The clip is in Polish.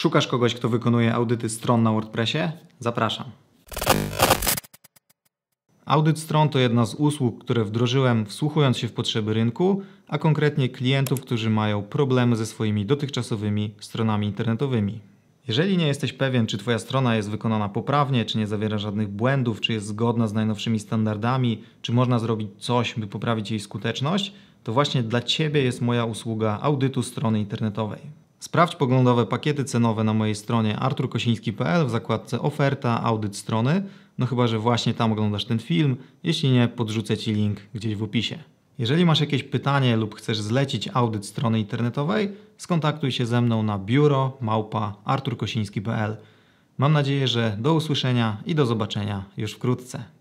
Szukasz kogoś, kto wykonuje audyty stron na WordPressie? Zapraszam. Audyt stron to jedna z usług, które wdrożyłem wsłuchując się w potrzeby rynku, a konkretnie klientów, którzy mają problemy ze swoimi dotychczasowymi stronami internetowymi. Jeżeli nie jesteś pewien, czy Twoja strona jest wykonana poprawnie, czy nie zawiera żadnych błędów, czy jest zgodna z najnowszymi standardami, czy można zrobić coś, by poprawić jej skuteczność, to właśnie dla Ciebie jest moja usługa audytu strony internetowej. Sprawdź poglądowe pakiety cenowe na mojej stronie arturkosiński.pl w zakładce oferta, audyt strony, no chyba, że właśnie tam oglądasz ten film, jeśli nie, podrzucę Ci link gdzieś w opisie. Jeżeli masz jakieś pytanie lub chcesz zlecić audyt strony internetowej, skontaktuj się ze mną na biuro małpa arturkosiński.pl. Mam nadzieję, że do usłyszenia i do zobaczenia już wkrótce.